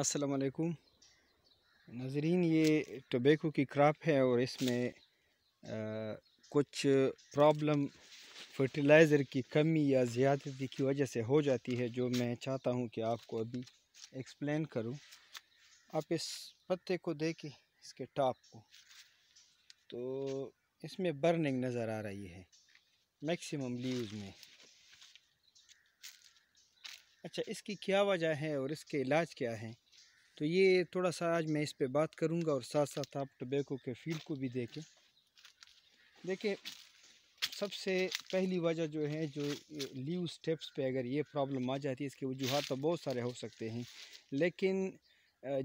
असलकुम नाजरीन ये टोबेको की क्रॉप है और इसमें आ, कुछ प्रॉब्लम फर्टिलाइज़र की कमी या ज़्यादती की वजह से हो जाती है जो मैं चाहता हूँ कि आपको अभी एक्सप्लेन करूँ आप इस पत्ते को देखें इसके टॉप को तो इसमें बर्निंग नज़र आ रही है मैक्सिमम लीव्स में अच्छा इसकी क्या वजह है और इसके इलाज क्या हैं तो ये थोड़ा सा आज मैं इस पर बात करूँगा और साथ साथ आप टबेको के फील्ड को भी देखें देखिए सबसे पहली वजह जो है जो लीव स्टेप्स पे अगर ये प्रॉब्लम आ जाती है इसके वजूहत तो बहुत सारे हो सकते हैं लेकिन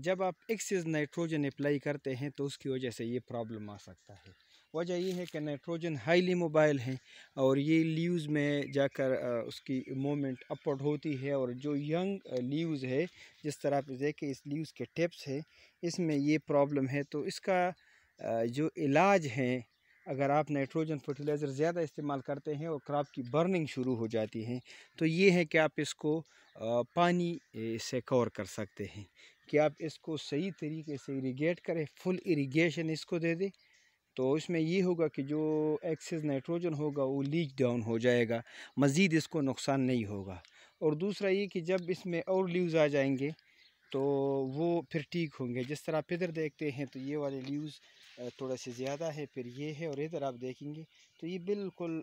जब आप एक्सेस नाइट्रोजन अप्लाई करते हैं तो उसकी वजह से ये प्रॉब्लम आ सकता है वजह ये है कि नाइट्रोजन हाईली मोबाइल है और ये लीव्स में जाकर उसकी मोमेंट अपवर्ड होती है और जो यंग लीव्स है जिस तरह आप देखें इस लीव्स के टिप्स है इसमें ये प्रॉब्लम है तो इसका जो इलाज है अगर आप नाइट्रोजन फर्टिलाइज़र ज़्यादा इस्तेमाल करते हैं और क्रॉप की बर्निंग शुरू हो जाती है तो ये है कि आप इसको पानी से कवर कर सकते हैं कि आप इसको सही तरीके से इरीगेट करें फुल इरीगेशन इसको दे दें तो इसमें ये होगा कि जो एक्सेस नाइट्रोजन होगा वो लीक डाउन हो जाएगा मज़ीद इसको नुकसान नहीं होगा और दूसरा ये कि जब इसमें और लीव्स आ जाएंगे तो वो फिर ठीक होंगे जिस तरह आप इधर देखते हैं तो ये वाले लीव्स थोड़ा से ज़्यादा है फिर ये है और इधर आप देखेंगे तो ये बिल्कुल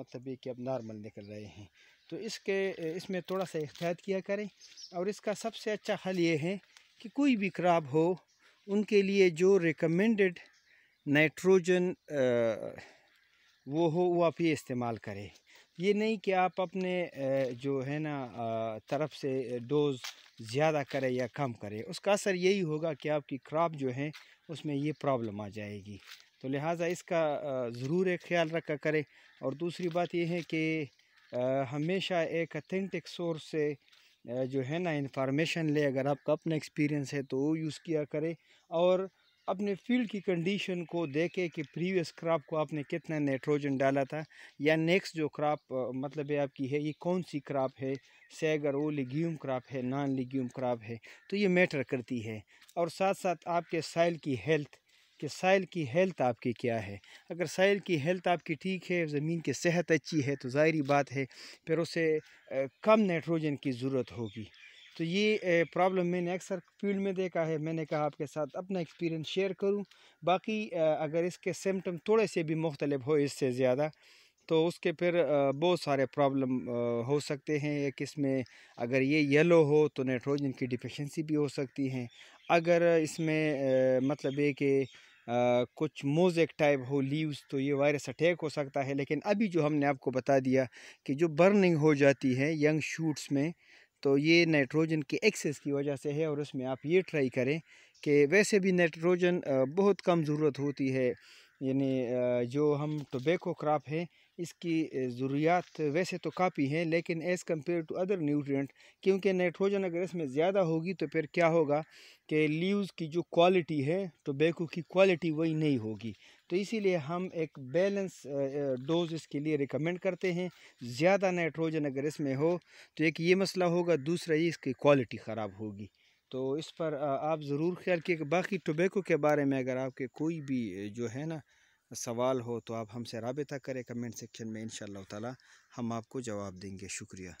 मतलब ये कि अब नॉर्मल निकल रहे हैं तो इसके इसमें थोड़ा सा एहतियात किया करें और इसका सबसे अच्छा हल ये है कि कोई भी क्रॉप हो उनके लिए जो रिकमेंडेड नाइट्रोजन वो हो वो आप ये इस्तेमाल करें ये नहीं कि आप अपने जो है ना तरफ से डोज़ ज़्यादा करें या कम करें उसका असर यही होगा कि आपकी क्रॉप जो है उसमें ये प्रॉब्लम आ जाएगी तो लिहाजा इसका ज़रूर एक ख्याल रखा करें और दूसरी बात यह है कि हमेशा एक अथेंटिक सोर्स से जो है ना इंफॉर्मेशन ले अगर आपका अपना एक्सपीरियंस है तो यूज़ किया करें और अपने फील्ड की कंडीशन को देखे कि प्रीवियस क्रॉप को आपने कितना नाइट्रोजन डाला था या नेक्स्ट जो क्रॉप मतलब है आपकी है ये कौन सी क्रॉप है सैगर वो लिग्यूम क्रॉप है नॉन लिग्यूम क्रॉप है तो ये मैटर करती है और साथ साथ आपके साइल की हेल्थ कि साइल की हेल्थ आपकी क्या है अगर साइल की हेल्थ आपकी ठीक है ज़मीन की सेहत अच्छी है तो ज़ाहरी बात है फिर उसे कम नाइट्रोजन की ज़रूरत होगी तो ये प्रॉब्लम मैंने अक्सर फील्ड में देखा है मैंने कहा आपके साथ अपना एक्सपीरियंस शेयर करूं बाकी अगर इसके सिम्टम थोड़े से भी मुख्तलब हो इससे ज़्यादा तो उसके फिर बहुत सारे प्रॉब्लम हो सकते हैं एक इसमें अगर ये येलो हो तो नाइट्रोजन की डिफिशेंसी भी हो सकती है अगर इसमें मतलब ये कि कुछ मोजेक टाइप हो लीव्स तो ये वायरस अटैक हो सकता है लेकिन अभी जो हमने आपको बता दिया कि जो बर्निंग हो जाती है यंग शूट्स में तो ये नाइट्रोजन के एक्सेस की वजह से है और उसमें आप ये ट्राई करें कि वैसे भी नाइट्रोजन बहुत कम ज़रूरत होती है यानी जो हम टोबेको क्रॉप है इसकी ज़रूरियात वैसे तो काफ़ी हैं लेकिन as compare to other nutrient क्योंकि नाइट्रोजन अगर इसमें ज़्यादा होगी तो फिर क्या होगा कि लीव्स की जो क्वालिटी है टोबैको की क्वालिटी वही नहीं होगी तो इसीलिए हम एक बैलेंस डोज इसके लिए रिकमेंड करते हैं ज़्यादा नाइट्रोजन अगर इसमें हो तो एक ये मसला होगा दूसरा ये इसकी क्वालिटी ख़राब होगी तो इस पर आप ज़रूर ख्याल किए बाकी टोबैको के बारे में अगर आपके कोई भी जो है ना सवाल हो तो आप हमसे रबता करें कमेंट सेक्शन में इन शाह हम आपको जवाब देंगे शुक्रिया